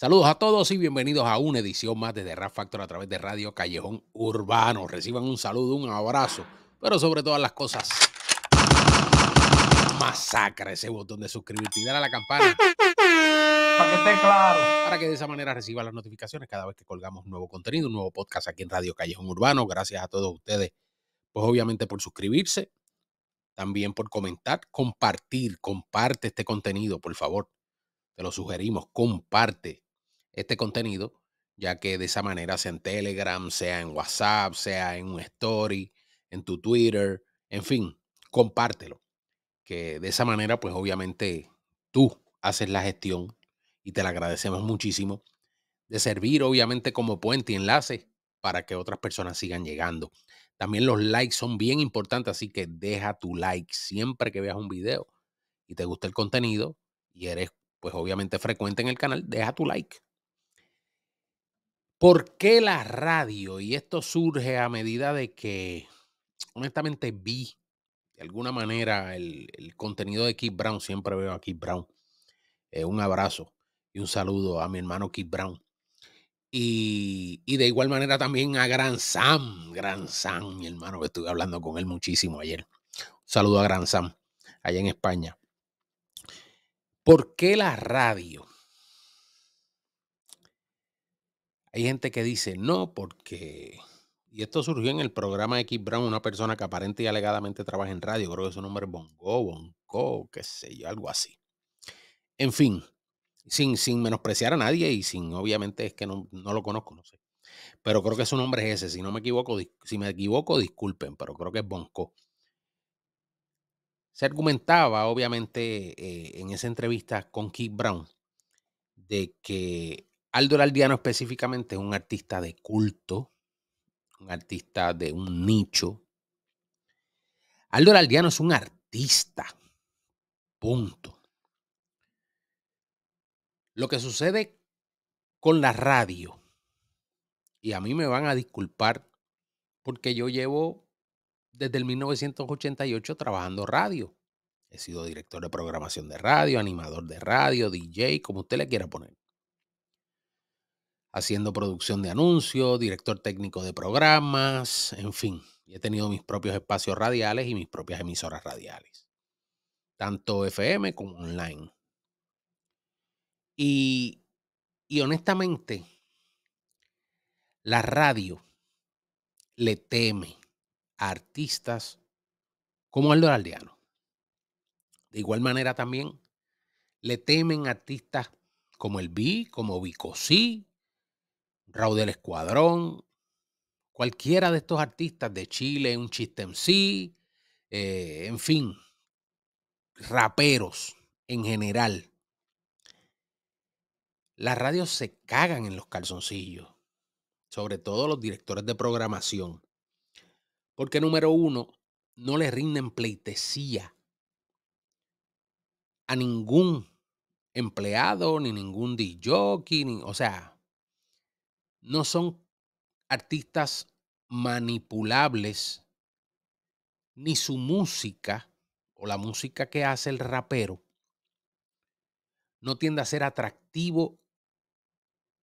Saludos a todos y bienvenidos a una edición más desde Factor a través de Radio Callejón Urbano. Reciban un saludo, un abrazo, pero sobre todas las cosas, ¡Masacre! ese botón de suscribirte y darle a la campana. Para que esté claro. Para que de esa manera reciba las notificaciones cada vez que colgamos un nuevo contenido, un nuevo podcast aquí en Radio Callejón Urbano. Gracias a todos ustedes, pues obviamente por suscribirse, también por comentar, compartir, comparte este contenido, por favor. Te lo sugerimos, comparte este contenido, ya que de esa manera, sea en Telegram, sea en WhatsApp, sea en un story, en tu Twitter, en fin, compártelo. Que de esa manera, pues obviamente tú haces la gestión y te la agradecemos muchísimo de servir obviamente como puente y enlace para que otras personas sigan llegando. También los likes son bien importantes, así que deja tu like siempre que veas un video y te gusta el contenido y eres pues obviamente frecuente en el canal, deja tu like. ¿Por qué la radio? Y esto surge a medida de que, honestamente, vi de alguna manera el, contenido de Keith Brown. Siempre veo a Keith Brown. Eh, un abrazo y un saludo a mi hermano Keith Brown. Y, y, de igual manera también a Gran Sam, Gran Sam, mi hermano, que estuve hablando con él muchísimo ayer. Un saludo a Gran Sam, allá en España. ¿Por qué la radio? Hay gente que dice no porque... Y esto surgió en el programa de Keith Brown, una persona que aparente y alegadamente trabaja en radio, creo que su nombre es Bongo, Bongo, qué sé yo, algo así. En fin, sin, sin menospreciar a nadie y sin, obviamente es que no, lo conozco, no sé. Pero creo que su nombre es ese, si no me equivoco, si me equivoco, disculpen, pero creo que es Bonco. Se argumentaba, obviamente, eh, en esa entrevista con Keith Brown, de que Aldo Aldiano específicamente es un artista de culto, un artista de un nicho. Aldo Aldiano es un artista. Punto. Lo que sucede con la radio, y a mí me van a disculpar porque yo llevo desde el 1988 trabajando radio. He sido director de programación de radio, animador de radio, DJ, como usted le quiera poner haciendo producción de anuncios, director técnico de programas, en fin, he tenido mis propios espacios radiales y mis propias emisoras radiales, tanto FM como online. Y, honestamente, la radio le teme a artistas como Aldo Aldeano. De igual manera también le temen artistas como el B, como Vico Raúl del Escuadrón, cualquiera de estos artistas de Chile, un chiste en sí, eh, en fin, raperos en general. Las radios se cagan en los calzoncillos, sobre todo los directores de programación, porque número uno, no le rinden pleitesía a ningún empleado, ni ningún DJ, o sea, no son artistas manipulables, ni su música o la música que hace el rapero no tiende a ser atractivo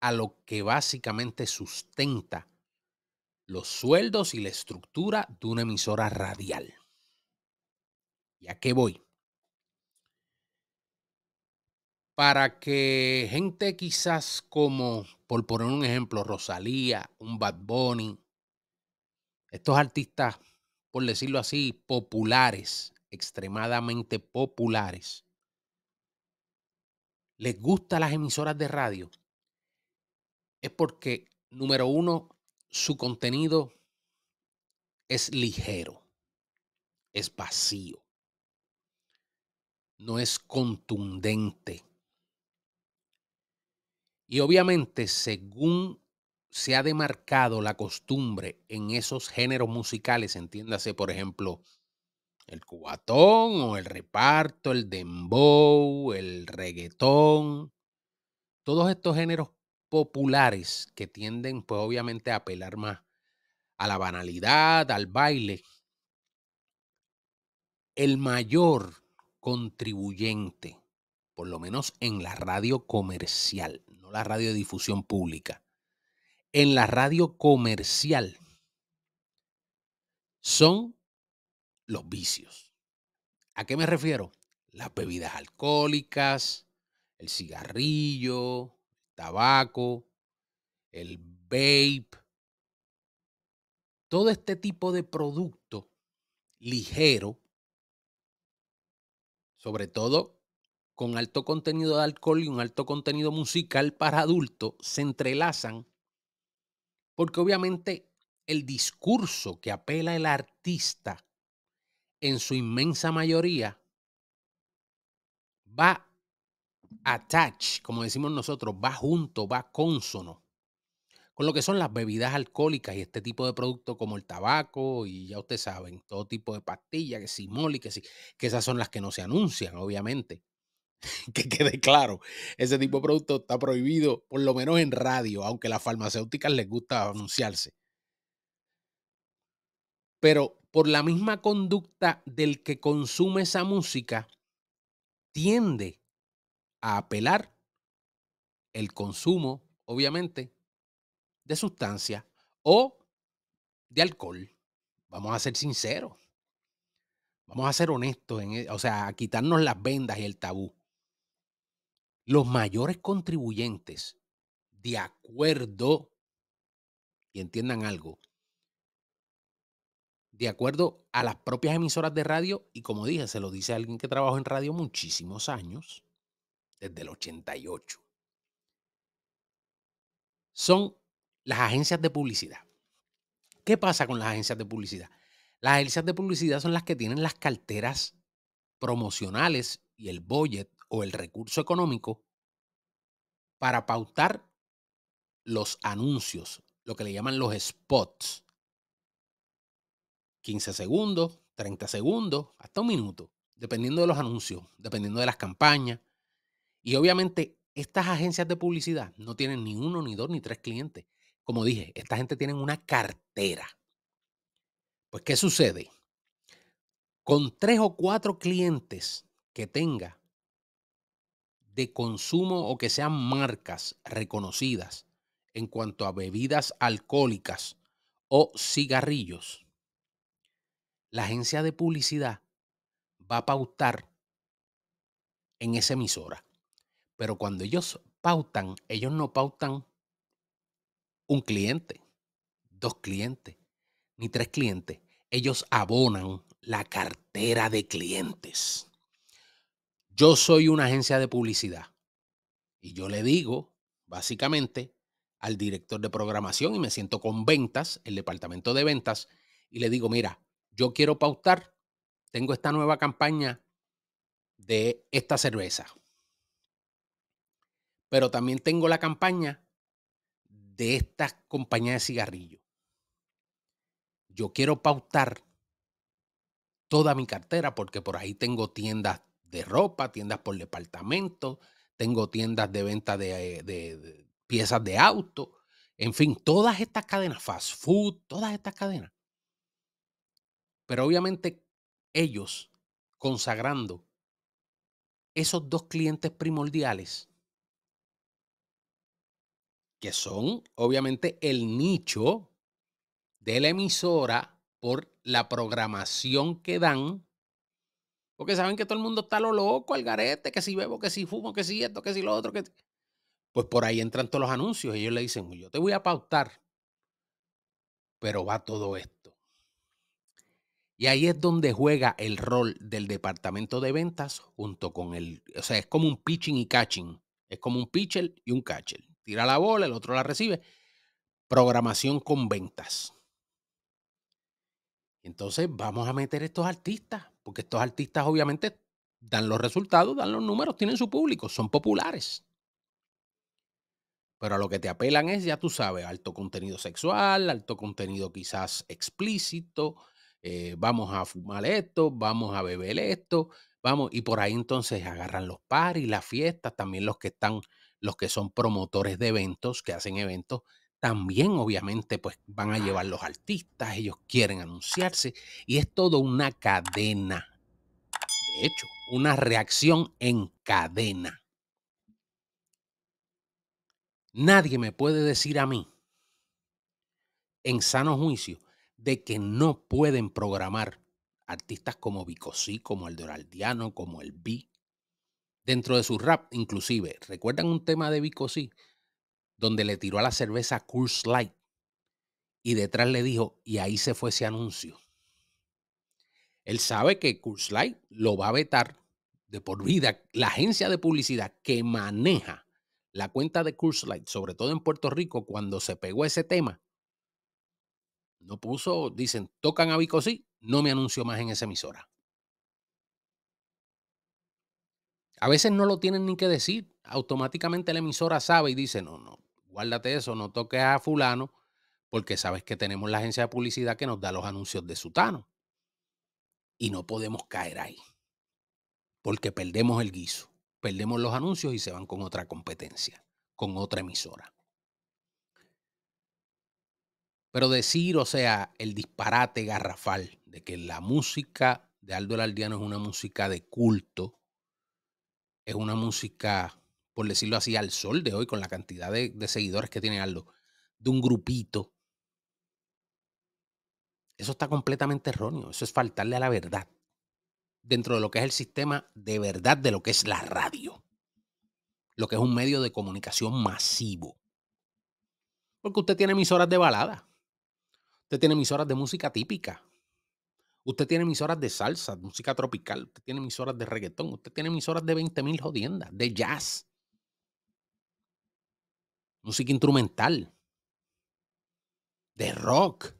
a lo que básicamente sustenta los sueldos y la estructura de una emisora radial. ¿Y a qué voy? para que gente quizás como, por poner un ejemplo, Rosalía, un Bad Bunny, estos artistas, por decirlo así, populares, extremadamente populares, les gusta las emisoras de radio, es porque, número uno, su contenido es ligero, es vacío, no es contundente y obviamente, según se ha demarcado la costumbre en esos géneros musicales, entiéndase, por ejemplo, el cubatón o el reparto, el dembow, el reggaetón, todos estos géneros populares que tienden, pues obviamente, a apelar más a la banalidad, al baile. El mayor contribuyente, por lo menos en la radio comercial, la radiodifusión pública, en la radio comercial, son los vicios. ¿A qué me refiero? Las bebidas alcohólicas, el cigarrillo, el tabaco, el vape, todo este tipo de producto ligero, sobre todo con alto contenido de alcohol y un alto contenido musical para adultos se entrelazan porque obviamente el discurso que apela el artista en su inmensa mayoría va attach, como decimos nosotros, va junto, va consono con lo que son las bebidas alcohólicas y este tipo de productos como el tabaco y ya ustedes saben, todo tipo de pastillas, que si moli, que si, que esas son las que no se anuncian, obviamente. que quede claro, ese tipo de producto está prohibido, por lo menos en radio, aunque a las farmacéuticas les gusta anunciarse. Pero por la misma conducta del que consume esa música, tiende a apelar el consumo, obviamente, de sustancias o de alcohol. Vamos a ser sinceros. Vamos a ser honestos, e, o sea, a quitarnos las vendas y el tabú los mayores contribuyentes, de acuerdo, y entiendan algo, de acuerdo a las propias emisoras de radio, y como dije, se lo dice alguien que trabajó en radio muchísimos años, desde el 88, son las agencias de publicidad. ¿Qué pasa con las agencias de publicidad? Las agencias de publicidad son las que tienen las carteras promocionales y el budget o el recurso económico para pautar los anuncios, lo que le llaman los spots. 15 segundos, 30 segundos, hasta un minuto, dependiendo de los anuncios, dependiendo de las campañas. Y obviamente estas agencias de publicidad no tienen ni uno, ni dos, ni tres clientes. Como dije, esta gente tiene una cartera. Pues, ¿qué sucede? Con tres o cuatro clientes que tenga de consumo o que sean marcas reconocidas en cuanto a bebidas alcohólicas o cigarrillos, la agencia de publicidad va a pautar en esa emisora. Pero cuando ellos pautan, ellos no pautan un cliente, dos clientes, ni tres clientes. Ellos abonan la cartera de clientes yo soy una agencia de publicidad y yo le digo, básicamente, al director de programación y me siento con ventas, el departamento de ventas, y le digo, mira, yo quiero pautar, tengo esta nueva campaña de esta cerveza, pero también tengo la campaña de esta compañía de cigarrillos. Yo quiero pautar toda mi cartera porque por ahí tengo tiendas ropa, tiendas por departamento, tengo tiendas de venta eh, de, de piezas de auto, en fin, todas estas cadenas, fast food, todas estas cadenas. Pero obviamente ellos consagrando esos dos clientes primordiales, que son obviamente el nicho de la emisora por la programación que dan porque saben que todo el mundo está lo loco al garete, que si bebo, que si fumo, que si esto, que si lo otro, que... Pues por ahí entran todos los anuncios. Y Ellos le dicen, yo te voy a pautar, pero va todo esto. Y ahí es donde juega el rol del departamento de ventas junto con el... O sea, es como un pitching y catching. Es como un pitcher y un catcher. Tira la bola, el otro la recibe. Programación con ventas. Entonces vamos a meter estos artistas que estos artistas obviamente dan los resultados, dan los números, tienen su público, son populares. Pero a lo que te apelan es, ya tú sabes, alto contenido sexual, alto contenido quizás explícito, eh, vamos a fumar esto, vamos a beber esto, vamos, y por ahí entonces agarran los paris, las fiestas, también los que están, los que son promotores de eventos, que hacen eventos, también, obviamente, pues van a llevar los artistas, ellos quieren anunciarse y es todo una cadena. De hecho, una reacción en cadena. Nadie me puede decir a mí, en sano juicio, de que no pueden programar artistas como Bicosí, como el Doraldiano, como el B, dentro de su rap, inclusive. ¿Recuerdan un tema de Bicosí? donde le tiró a la cerveza Curse Light y detrás le dijo, y ahí se fue ese anuncio. Él sabe que Curse Light lo va a vetar de por vida. La agencia de publicidad que maneja la cuenta de Curse Light, sobre todo en Puerto Rico, cuando se pegó ese tema, no puso, dicen, tocan a Bicosí, no me anunció más en esa emisora. A veces no lo tienen ni que decir. Automáticamente la emisora sabe y dice, no, no, guárdate eso, no toques a fulano, porque sabes que tenemos la agencia de publicidad que nos da los anuncios de Sutano. Y no podemos caer ahí, porque perdemos el guiso, perdemos los anuncios y se van con otra competencia, con otra emisora. Pero decir, o sea, el disparate garrafal de que la música de Aldo Lardiano es una música de culto, es una música por decirlo así, al sol de hoy, con la cantidad de, seguidores que tiene Aldo, de un grupito. Eso está completamente erróneo. Eso es faltarle a la verdad. Dentro de lo que es el sistema de verdad de lo que es la radio. Lo que es un medio de comunicación masivo. Porque usted tiene emisoras de balada. Usted tiene emisoras de música típica. Usted tiene emisoras de salsa, música tropical. Usted tiene emisoras de reggaetón. Usted tiene emisoras de 20.000 jodiendas, de jazz música instrumental, de rock.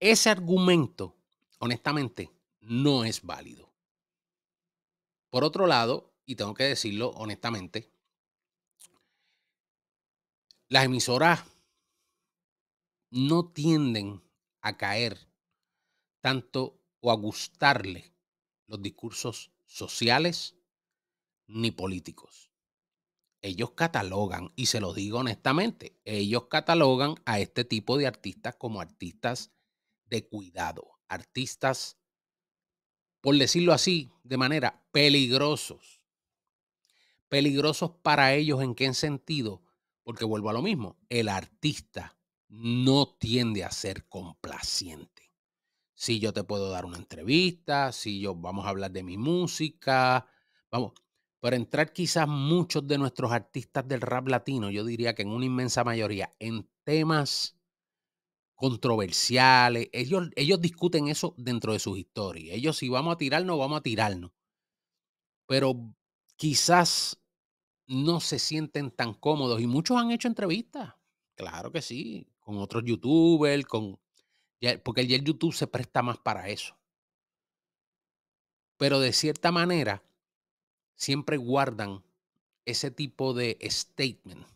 ese argumento, honestamente, no es válido. Por otro lado, y tengo que decirlo honestamente, las emisoras no tienden a caer tanto o a gustarle los discursos sociales ni políticos ellos catalogan, y se lo digo honestamente, ellos catalogan a este tipo de artistas como artistas de cuidado, artistas, por decirlo así, de manera peligrosos. Peligrosos para ellos en qué sentido? Porque vuelvo a lo mismo, el artista no tiende a ser complaciente. Si yo te puedo dar una entrevista, si yo vamos a hablar de mi música, vamos, para entrar quizás muchos de nuestros artistas del rap latino, yo diría que en una inmensa mayoría, en temas controversiales, ellos, ellos discuten eso dentro de sus historias. Ellos si vamos a tirarnos, vamos a tirarnos. Pero quizás no se sienten tan cómodos y muchos han hecho entrevistas, claro que sí, con otros youtubers, con, porque el YouTube se presta más para eso. Pero de cierta manera, siempre guardan ese tipo de statement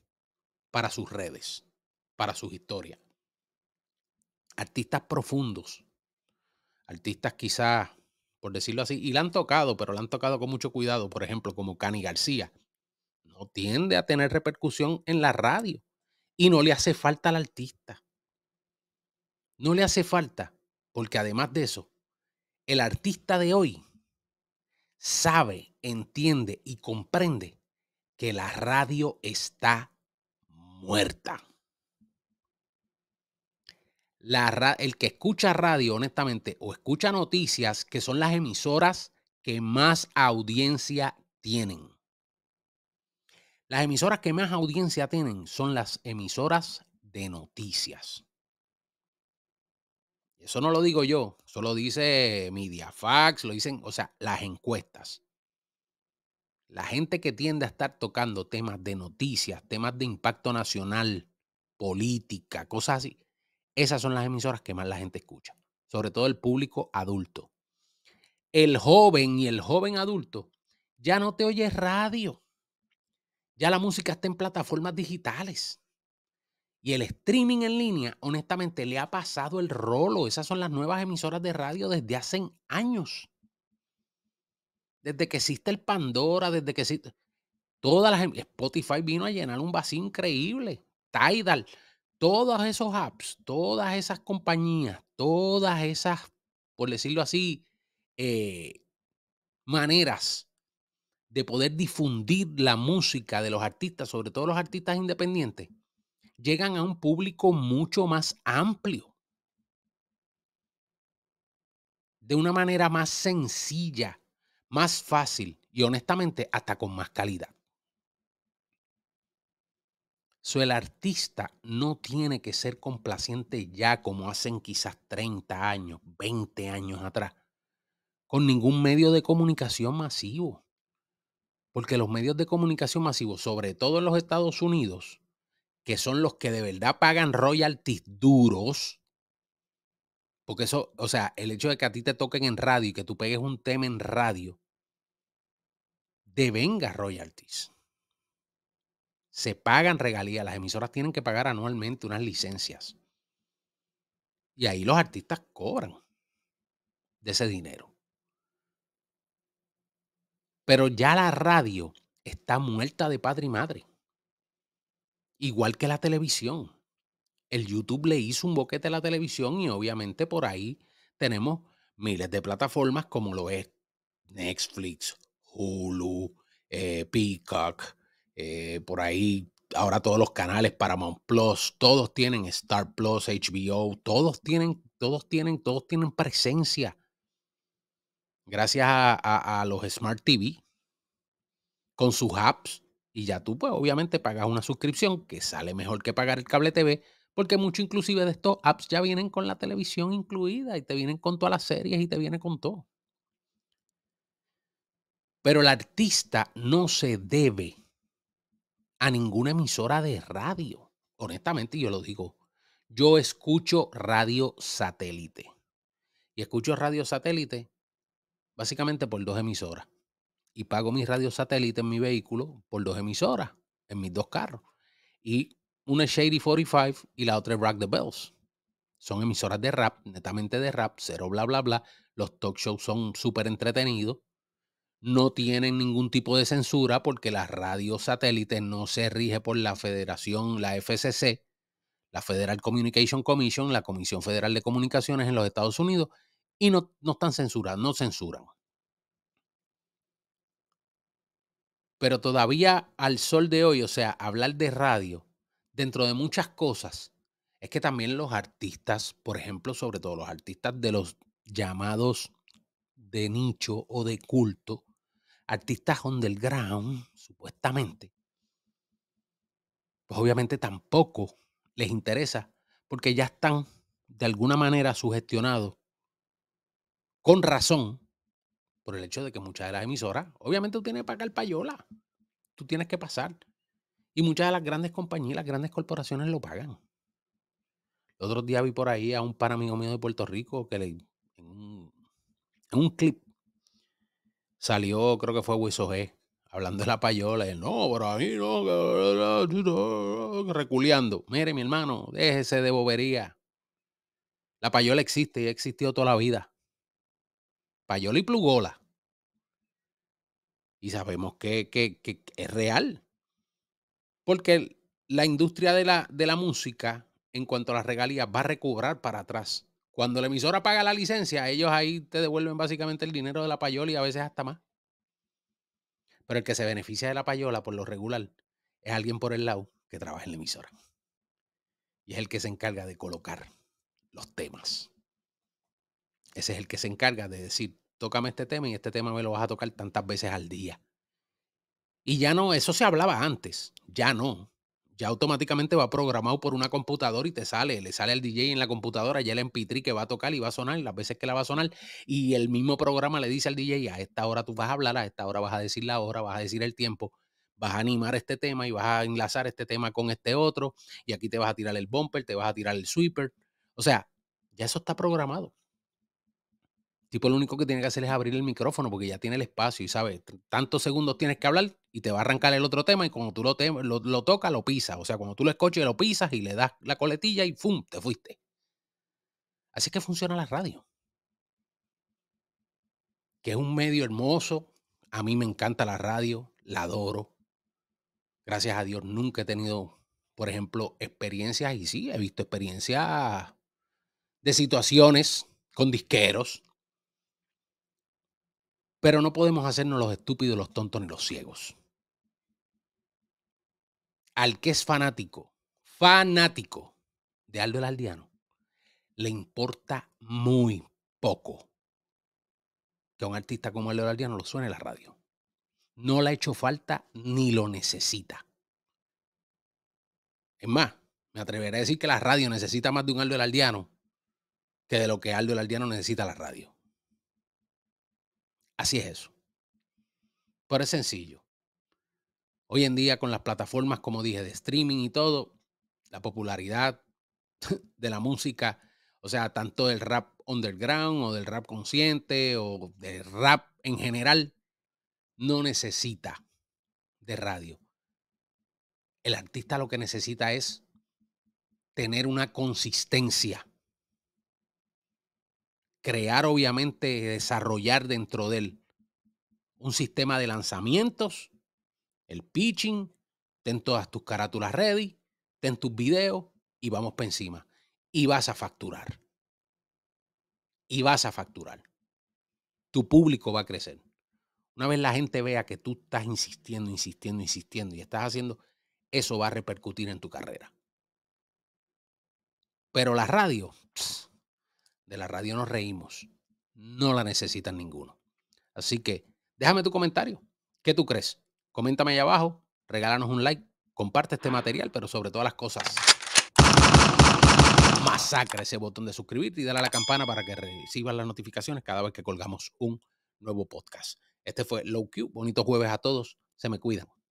para sus redes, para sus historias. Artistas profundos, artistas quizás, por decirlo así, y la han tocado, pero la han tocado con mucho cuidado, por ejemplo, como Cani García, no tiende a tener repercusión en la radio y no le hace falta al artista. No le hace falta, porque además de eso, el artista de hoy sabe entiende y comprende que la radio está muerta. La el que escucha radio, honestamente, o escucha noticias, que son las emisoras que más audiencia tienen. Las emisoras que más audiencia tienen son las emisoras de noticias. Eso no lo digo yo, eso lo dice MediaFax, lo dicen, o sea, las encuestas la gente que tiende a estar tocando temas de noticias, temas de impacto nacional, política, cosas así, esas son las emisoras que más la gente escucha, sobre todo el público adulto. El joven y el joven adulto ya no te oyes radio. Ya la música está en plataformas digitales. Y el streaming en línea, honestamente, le ha pasado el rolo. Esas son las nuevas emisoras de radio desde hace años. Desde que existe el Pandora, desde que existe. Todas las. Em, Spotify vino a llenar un vacío increíble. Tidal. todas esos apps, todas esas compañías, todas esas, por decirlo así, eh, maneras de poder difundir la música de los artistas, sobre todo los artistas independientes, llegan a un público mucho más amplio, de una manera más sencilla, más fácil y honestamente hasta con más calidad. el artista no tiene que ser complaciente ya como hacen quizás 30 años, 20 años atrás, con ningún medio de comunicación masivo. Porque los medios de comunicación masivos, sobre todo en los Estados Unidos, que son los que de verdad pagan royalties duros, porque eso, o sea, el hecho de que a ti te toquen en radio y que tú pegues un tema en radio, devenga royalties. Se pagan regalías, las emisoras tienen que pagar anualmente unas licencias. Y ahí los artistas cobran de ese dinero. Pero ya la radio está muerta de padre y madre. Igual que la televisión. El YouTube le hizo un boquete a la televisión y obviamente por ahí tenemos miles de plataformas como lo es Netflix, Hulu, eh, Peacock, eh, por ahí ahora todos los canales Paramount Plus, todos tienen Star Plus, HBO, todos tienen, todos tienen, todos tienen presencia. Gracias a, los Smart TV con sus apps. Y ya tú, pues obviamente pagas una suscripción que sale mejor que pagar el cable TV, porque mucho inclusive de estos apps ya vienen con la televisión incluida y te vienen con todas las series y te vienen con todo. Pero el artista no se debe a ninguna emisora de radio. Honestamente, yo lo digo. Yo escucho radio satélite. Y escucho radio satélite básicamente por dos emisoras. Y pago mis radio satélite en mi vehículo por dos emisoras, en mis dos carros. Y una es Shady 45 y la otra es Rock the Bells. Son emisoras de rap, netamente de rap, cero bla bla bla. Los talk shows son súper entretenidos no tienen ningún tipo de censura porque la radio satélite no se rige por la federación, la FCC, la Federal Communication Commission, la Comisión Federal de Comunicaciones en los Estados Unidos, y no, no están censuradas, no censuran. Pero todavía al sol de hoy, o sea, hablar de radio, dentro de muchas cosas, es que también los artistas, por ejemplo, sobre todo los artistas de los llamados de nicho o de culto, artistas underground, supuestamente, pues obviamente tampoco les interesa porque ya están de alguna manera sugestionados con razón por el hecho de que muchas de las emisoras, obviamente tú tienes que pagar payola, tú tienes que pasar. Y muchas de las grandes compañías, las grandes corporaciones lo pagan. El otro día vi por ahí a un pan amigo mío de Puerto Rico que le, en un clip salió, creo que fue Wiso G, hablando de la payola, no, pero a mí no, reculeando. Mire, mi hermano, déjese de bobería. La payola existe y ha existido toda la vida. Payola y plugola. Y sabemos que, es real. Porque la industria de la, de la música, en cuanto a las regalías, va a recobrar para atrás. Cuando la emisora paga la licencia, ellos ahí te devuelven básicamente el dinero de la payola y a veces hasta más. Pero el que se beneficia de la payola por lo regular es alguien por el lado que trabaja en la emisora. Y es el que se encarga de colocar los temas. Ese es el que se encarga de decir, tócame este tema y este tema me lo vas a tocar tantas veces al día. Y ya no, eso se hablaba antes, ya no ya automáticamente va programado por una computadora y te sale, le sale al DJ en la computadora, ya el MP3 que va a tocar y va a sonar, las veces que la va a sonar, y el mismo programa le dice al DJ, a esta hora tú vas a hablar, a esta hora vas a decir la hora, vas a decir el tiempo, vas a animar este tema y vas a enlazar este tema con este otro, y aquí te vas a tirar el bumper, te vas a tirar el sweeper, o sea, ya eso está programado. tipo lo único que tiene que hacer es abrir el micrófono porque ya tiene el espacio y sabe, tantos segundos tienes que hablar, y te va a arrancar el otro tema y cuando tú lo, lo tocas, lo pisas. O sea, cuando tú lo escuchas, lo pisas y le das la coletilla y ¡fum! Te fuiste. Así que funciona la radio. Que es un medio hermoso. A mí me encanta la radio, la adoro. Gracias a Dios nunca he tenido, por ejemplo, experiencias, y sí, he visto experiencias de situaciones con disqueros. Pero no podemos hacernos los estúpidos, los tontos ni los ciegos al que es fanático, fanático de Aldo el Aldeano, le importa muy poco que a un artista como Aldo el Aldeano lo suene la radio. No le ha hecho falta ni lo necesita. Es más, me atreveré a decir que la radio necesita más de un Aldo el Aldeano que de lo que Aldo el Aldeano necesita la radio. Así es eso. Pero es sencillo. Hoy en día con las plataformas, como dije, de streaming y todo, la popularidad de la música, o sea, tanto del rap underground o del rap consciente o del rap en general, no necesita de radio. El artista lo que necesita es tener una consistencia, crear obviamente, desarrollar dentro de él un sistema de lanzamientos el pitching, ten todas tus carátulas ready, ten tus videos y vamos para encima. Y vas a facturar. Y vas a facturar. Tu público va a crecer. Una vez la gente vea que tú estás insistiendo, insistiendo, insistiendo y estás haciendo, eso va a repercutir en tu carrera. Pero la radio, de la radio nos reímos. No la necesitan ninguno. Así que déjame tu comentario. ¿Qué tú crees? Coméntame ahí abajo, regálanos un like, comparte este material, pero sobre todas las cosas, masacra ese botón de suscribirte y dale a la campana para que recibas las notificaciones cada vez que colgamos un nuevo podcast. Este fue Low Q. Bonitos jueves a todos. Se me cuidan.